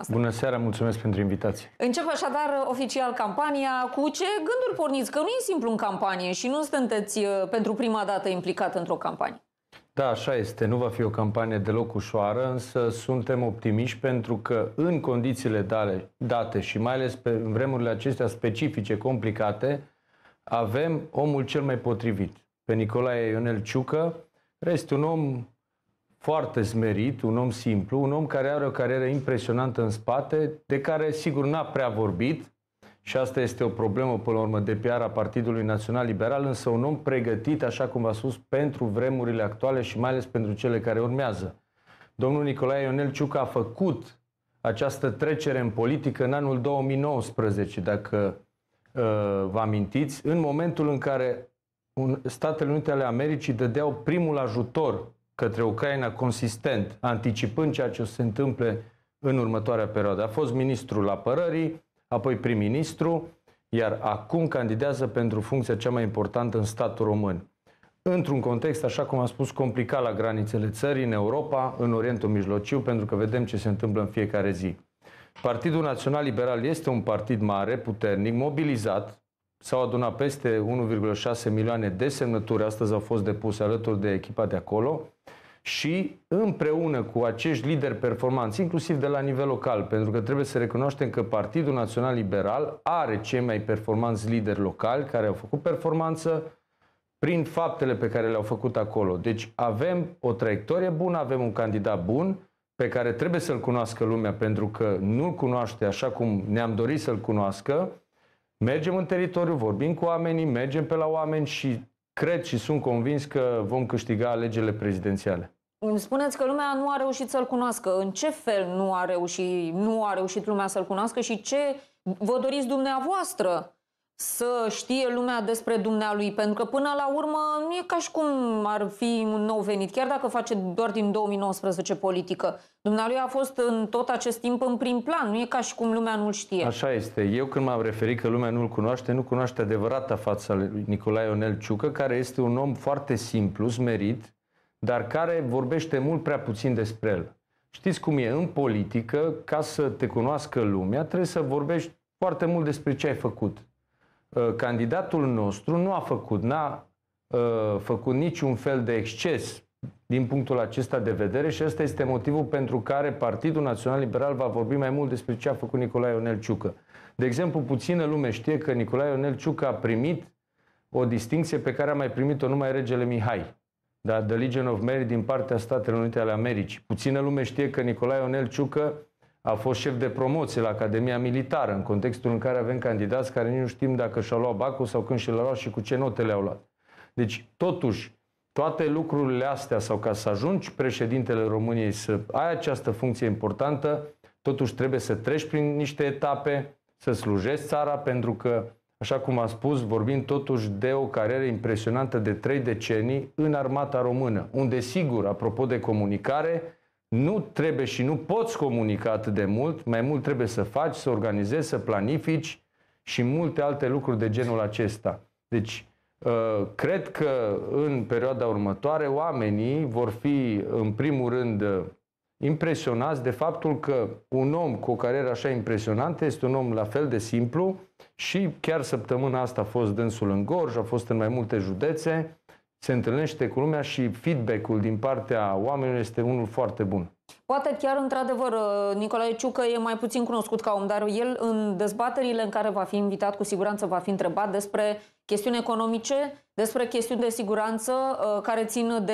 Asta. Bună seara, mulțumesc pentru invitație. Încep așadar oficial campania. Cu ce gânduri porniți? Că nu e simplu în campanie și nu sunteți uh, pentru prima dată implicat într-o campanie. Da, așa este. Nu va fi o campanie deloc ușoară, însă suntem optimiști pentru că în condițiile dale, date și mai ales pe în vremurile acestea specifice, complicate, avem omul cel mai potrivit, pe Nicolae Ionel Ciucă. este un om foarte smerit, un om simplu, un om care are o carieră impresionantă în spate, de care sigur n-a prea vorbit, și asta este o problemă, până la urmă, de PR a Partidului Național Liberal, însă un om pregătit, așa cum v-a spus, pentru vremurile actuale și mai ales pentru cele care urmează. Domnul Nicolae Ionel Ciucă a făcut această trecere în politică în anul 2019, dacă uh, vă amintiți, în momentul în care un, Statele Unite ale Americii dădeau primul ajutor către Ucraina consistent, anticipând ceea ce o se întâmple în următoarea perioadă. A fost ministrul apărării, apoi prim-ministru, iar acum candidează pentru funcția cea mai importantă în statul român. Într-un context, așa cum am spus, complicat la granițele țării, în Europa, în Orientul Mijlociu, pentru că vedem ce se întâmplă în fiecare zi. Partidul Național Liberal este un partid mare, puternic, mobilizat, S-au adunat peste 1,6 milioane de semnături, astăzi au fost depuse alături de echipa de acolo și împreună cu acești lideri performanți, inclusiv de la nivel local, pentru că trebuie să recunoaștem că Partidul Național Liberal are cei mai performanți lideri locali care au făcut performanță prin faptele pe care le-au făcut acolo. Deci avem o traiectorie bună, avem un candidat bun pe care trebuie să-l cunoască lumea pentru că nu-l cunoaște așa cum ne-am dorit să-l cunoască mergem în teritoriu, vorbim cu oamenii, mergem pe la oameni și cred și sunt convins că vom câștiga alegerile prezidențiale. Îmi spuneți că lumea nu a reușit să-l cunoască. În ce fel nu a reușit, nu a reușit lumea să-l cunoască și ce vă doriți dumneavoastră să știe lumea despre dumnealui, pentru că până la urmă nu e ca și cum ar fi un nou venit, chiar dacă face doar din 2019 politică. Dumnealui a fost în tot acest timp în prim plan, nu e ca și cum lumea nu-l știe. Așa este. Eu când m-am referit că lumea nu-l cunoaște, nu cunoaște adevărata fața lui Nicolae Ionel Ciucă, care este un om foarte simplu, smerit, dar care vorbește mult prea puțin despre el. Știți cum e? În politică, ca să te cunoască lumea, trebuie să vorbești foarte mult despre ce ai făcut Uh, candidatul nostru nu a făcut, n-a uh, făcut niciun fel de exces din punctul acesta de vedere și ăsta este motivul pentru care Partidul Național Liberal va vorbi mai mult despre ce a făcut Nicolae Ionel Ciucă. De exemplu, puțină lume știe că Nicolae Ionel Ciucă a primit o distinție pe care a mai primit-o numai regele Mihai, da? The Legion of Mary din partea Statelor Unite ale Americii. Puțină lume știe că Nicolae Ionel Ciucă a fost șef de promoție la Academia Militară, în contextul în care avem candidați care nu știm dacă și-au luat bacul sau când și l-au luat și cu ce note le-au luat. Deci, totuși, toate lucrurile astea sau ca să ajungi președintele României să ai această funcție importantă, totuși trebuie să treci prin niște etape, să slujești țara, pentru că, așa cum am spus, vorbim totuși de o carieră impresionantă de trei decenii în armata română, unde, sigur, apropo de comunicare, nu trebuie și nu poți comunica atât de mult, mai mult trebuie să faci, să organizezi, să planifici și multe alte lucruri de genul acesta. Deci, uh, cred că în perioada următoare oamenii vor fi, în primul rând, uh, impresionați de faptul că un om cu o carieră așa impresionantă este un om la fel de simplu și chiar săptămâna asta a fost dânsul în Gorj, a fost în mai multe județe, se întâlnește cu lumea și feedback-ul din partea oamenilor este unul foarte bun. Poate chiar, într-adevăr, uh, Nicolae Ciucă e mai puțin cunoscut ca om, dar el, în dezbaterile în care va fi invitat, cu siguranță va fi întrebat despre chestiuni economice, despre chestiuni de siguranță uh, care țin de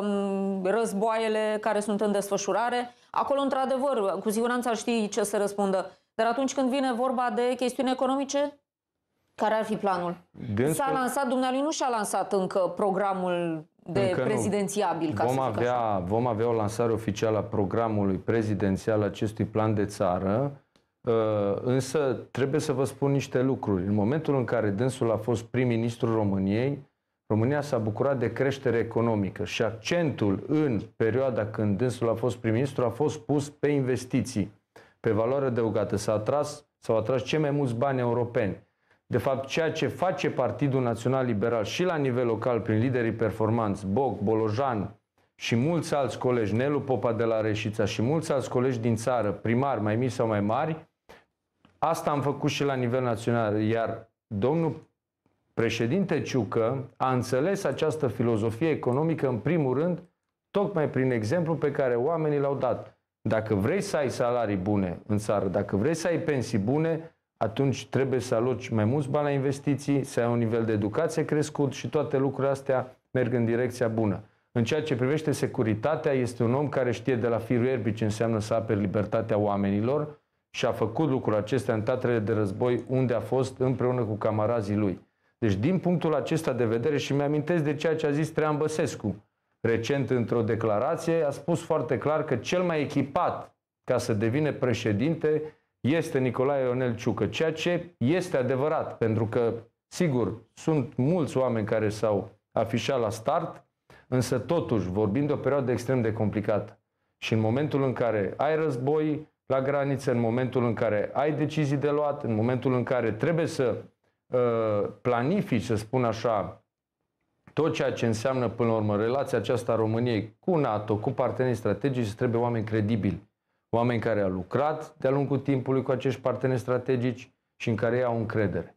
um, războaiele care sunt în desfășurare. Acolo, într-adevăr, cu siguranță ar ști ce să răspundă. Dar atunci când vine vorba de chestiuni economice, care ar fi planul? Gând s-a lansat, dumnealui nu și-a lansat încă programul de încă prezidențiabil. Ca vom, să avea, vom avea o lansare oficială a programului prezidențial acestui plan de țară, uh, însă trebuie să vă spun niște lucruri. În momentul în care dânsul a fost prim-ministru României, România s-a bucurat de creștere economică și accentul în perioada când dânsul a fost prim-ministru a fost pus pe investiții, pe valoare adăugată. S-a atras, s-au atras cei mai mulți bani europeni. De fapt, ceea ce face Partidul Național Liberal și la nivel local prin liderii performanți, Boc, Bolojan și mulți alți colegi, Nelu Popa de la Reșița și mulți alți colegi din țară, primari mai mici sau mai mari, asta am făcut și la nivel național. Iar domnul președinte Ciucă a înțeles această filozofie economică în primul rând tocmai prin exemplu pe care oamenii l-au dat. Dacă vrei să ai salarii bune în țară, dacă vrei să ai pensii bune, atunci trebuie să aloci mai mulți bani la investiții, să ai un nivel de educație crescut și toate lucrurile astea merg în direcția bună. În ceea ce privește securitatea, este un om care știe de la firul erbii ce înseamnă să aperi libertatea oamenilor și a făcut lucrul acesta în tatrele de război unde a fost împreună cu camarazii lui. Deci din punctul acesta de vedere și mi-amintesc de ceea ce a zis Trean Băsescu recent într-o declarație, a spus foarte clar că cel mai echipat ca să devine președinte este Nicolae Ionel Ciucă, ceea ce este adevărat, pentru că, sigur, sunt mulți oameni care s-au afișat la start, însă totuși vorbim de o perioadă extrem de complicată. Și în momentul în care ai război la graniță, în momentul în care ai decizii de luat, în momentul în care trebuie să uh, planifici, să spun așa, tot ceea ce înseamnă, până la urmă, relația aceasta a României cu NATO, cu partenerii strategici, trebuie oameni credibili oameni care au lucrat de-a lungul timpului cu acești parteneri strategici și în care ei au încredere.